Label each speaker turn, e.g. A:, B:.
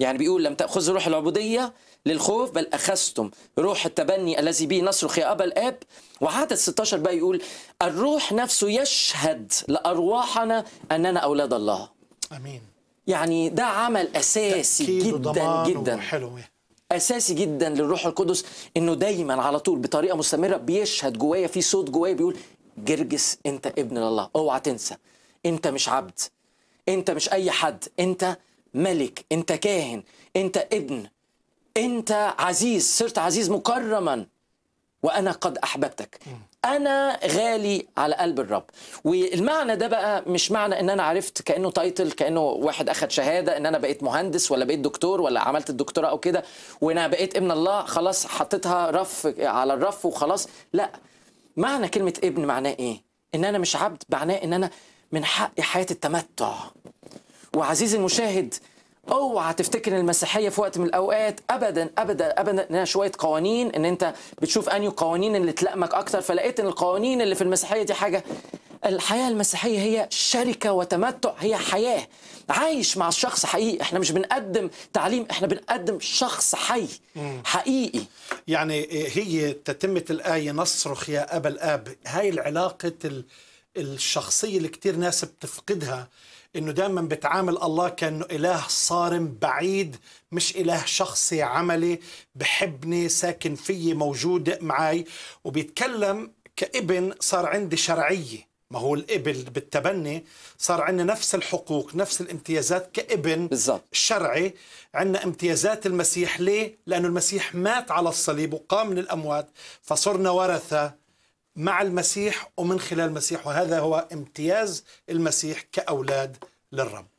A: يعني بيقول لم تأخذوا روح العبودية للخوف بل أخذتم روح التبني الذي به نصرخ يا أبا الآب وعدد 16 بقى يقول الروح نفسه يشهد لأرواحنا أننا أولاد الله أمين يعني ده عمل أساسي جدا جدا حلو اساسي جدا للروح القدس انه دايما على طول بطريقه مستمره بيشهد جوايا في صوت جوايا بيقول جرجس انت ابن الله اوعى تنسى انت مش عبد انت مش اي حد انت ملك انت كاهن انت ابن انت عزيز صرت عزيز مكرما وانا قد احببتك انا غالي على قلب الرب والمعنى ده بقى مش معنى ان انا عرفت كانه تايتل كانه واحد اخد شهاده ان انا بقيت مهندس ولا بقيت دكتور ولا عملت الدكتوراه او كده وانا بقيت ابن الله خلاص حطيتها رف على الرف وخلاص لا معنى كلمه ابن معناه ايه ان انا مش عبد معناه ان انا من حقي حياه التمتع وعزيزي المشاهد اوعى تفتكر المسيحيه في وقت من الاوقات ابدا ابدا ابدا انها شويه قوانين ان انت بتشوف انهي قوانين اللي تلائمك اكتر فلقيت ان القوانين اللي في المسيحيه دي حاجه الحياه المسيحيه هي شركه وتمتع هي حياه عايش مع الشخص حقيقي احنا مش بنقدم تعليم احنا بنقدم شخص حي حقيقي يعني هي تتمه
B: الايه نصرخ يا ابا الاب هاي العلاقه الشخصيه اللي كثير ناس بتفقدها انه دائما بتعامل الله كانه اله صارم بعيد مش اله شخصي عملي بحبني ساكن فيي موجود معي وبيتكلم كابن صار عندي شرعيه ما هو الابل بالتبني صار عندنا نفس الحقوق نفس الامتيازات كابن بالزبط. شرعي عندنا امتيازات المسيح ليه لانه المسيح مات على الصليب وقام من الاموات فصرنا ورثه مع المسيح ومن خلال المسيح وهذا هو امتياز المسيح كأولاد للرب